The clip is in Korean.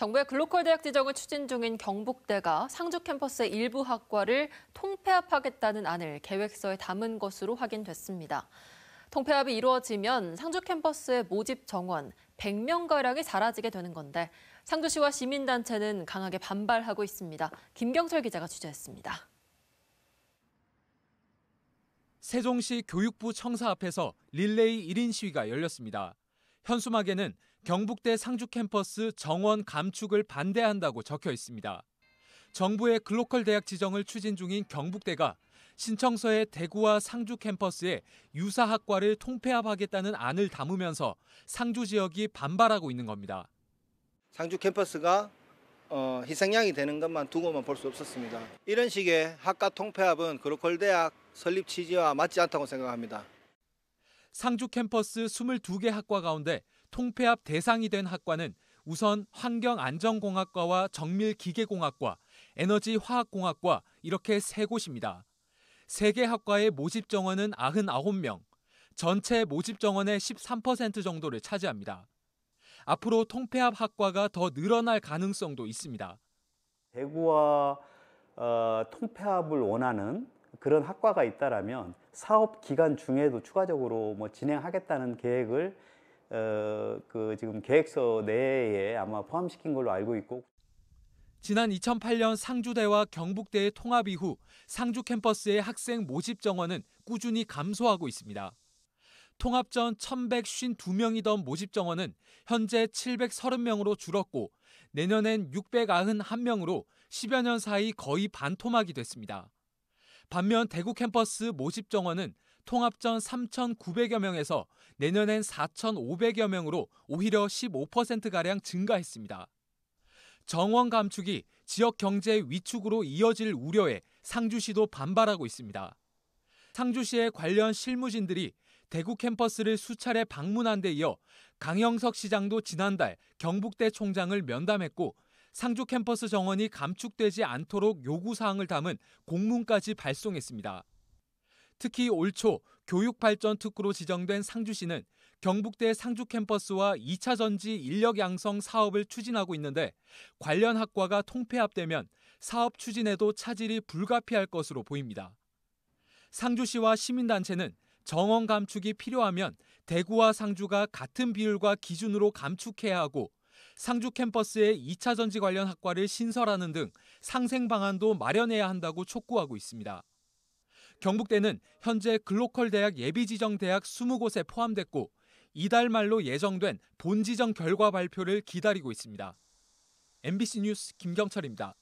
정부의 글로컬 대학 지정을 추진 중인 경북대가 상주 캠퍼스의 일부 학과를 통폐합하겠다는 안을 계획서에 담은 것으로 확인됐습니다. 통폐합이 이루어지면 상주 캠퍼스의 모집 정원 100명가량이 사라지게 되는 건데 상주시와 시민단체는 강하게 반발하고 있습니다. 김경철 기자가 취재했습니다. 세종시 교육부 청사 앞에서 릴레이 1인 시위가 열렸습니다. 현수막에는 경북대 상주 캠퍼스 정원 감축을 반대한다고 적혀 있습니다. 정부의 글로컬 대학 지정을 추진 중인 경북대가 신청서에 대구와 상주 캠퍼스에 유사 학과를 통폐합하겠다는 안을 담으면서 상주 지역이 반발하고 있는 겁니다. 상주 캠퍼스가 어, 희생양이 되는 것만 두고만 볼 수 없었습니다. 이런 식의 학과 통폐합은 글로컬 대학 설립 취지와 맞지 않다고 생각합니다. 상주 캠퍼스 22개 학과 가운데 통폐합 대상이 된 학과는 우선 환경안전공학과와 정밀기계공학과, 에너지화학공학과 이렇게 세 곳입니다. 세 개 학과의 모집 정원은 99명, 전체 모집 정원의 13% 정도를 차지합니다. 앞으로 통폐합 학과가 더 늘어날 가능성도 있습니다. 대구와 어, 통폐합을 원하는 그런 학과가 있다라면 사업 기간 중에도 추가적으로 뭐 진행하겠다는 계획을 어, 그 지금 계획서 내에 아마 포함시킨 걸로 알고 있고 지난 2008년 상주대와 경북대의 통합 이후 상주 캠퍼스의 학생 모집 정원은 꾸준히 감소하고 있습니다. 통합 전 1,152명이던 모집 정원은 현재 730명으로 줄었고 내년엔 691명으로 10여 년 사이 거의 반토막이 됐습니다. 반면 대구 캠퍼스 모집 정원은 통합 전 3,900여 명에서 내년엔 4,500여 명으로 오히려 15%가량 증가했습니다. 정원 감축이 지역 경제 위축으로 이어질 우려에 상주시도 반발하고 있습니다. 상주시의 관련 실무진들이 대구 캠퍼스를 수차례 방문한 데 이어 강영석 시장도 지난달 경북대 총장을 면담했고 상주 캠퍼스 정원이 감축되지 않도록 요구사항을 담은 공문까지 발송했습니다. 특히 올초 교육발전특구로 지정된 상주시는 경북대 상주 캠퍼스와 2차 전지 인력 양성 사업을 추진하고 있는데 관련 학과가 통폐합되면 사업 추진에도 차질이 불가피할 것으로 보입니다. 상주시와 시민단체는 정원 감축이 필요하면 대구와 상주가 같은 비율과 기준으로 감축해야 하고 상주 캠퍼스에 2차 전지 관련 학과를 신설하는 등 상생 방안도 마련해야 한다고 촉구하고 있습니다. 경북대는 현재 글로컬 대학 예비 지정 대학 20곳에 포함됐고 이달 말로 예정된 본 지정 결과 발표를 기다리고 있습니다. MBC 뉴스 김경철입니다.